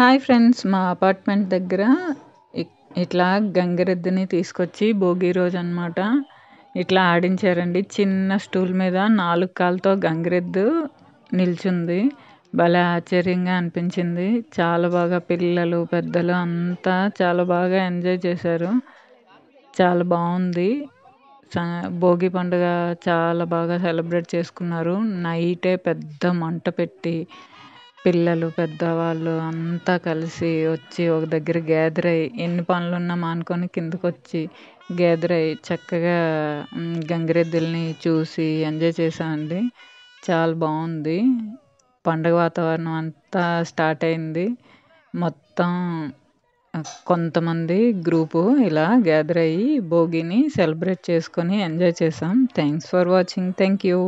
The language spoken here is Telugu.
హాయ్ ఫ్రెండ్స్ మా అపార్ట్మెంట్ దగ్గర ఇట్లా గంగిరెద్దుని తీసుకొచ్చి భోగి రోజు అనమాట ఇట్లా ఆడించారండి చిన్న స్టూల్ మీద నాలుగు కాళ్ళతో గంగిరెద్దు నిల్చుంది భలే ఆశ్చర్యంగా అనిపించింది చాలా బాగా పిల్లలు పెద్దలు అంతా చాలా బాగా ఎంజాయ్ చేశారు చాలా బాగుంది భోగి పండుగ చాలా బాగా సెలబ్రేట్ చేసుకున్నారు నైటే పెద్ద మంట పెట్టి పిల్లలు పెద్దవాళ్ళు అంతా కలిసి వచ్చి ఒక దగ్గర గ్యాదర్ అయ్యి ఎన్ని పనులు ఉన్నా మానుకొని కిందకొచ్చి గ్యాదర్ అయ్యి చక్కగా గంగిరెద్దుల్ని చూసి ఎంజాయ్ చేశామండి చాలా బాగుంది పండగ వాతావరణం అంతా స్టార్ట్ అయింది మొత్తం కొంతమంది గ్రూపు ఇలా గ్యాదర్ అయ్యి భోగిని సెలబ్రేట్ చేసుకొని ఎంజాయ్ చేసాం thanks for watching thank you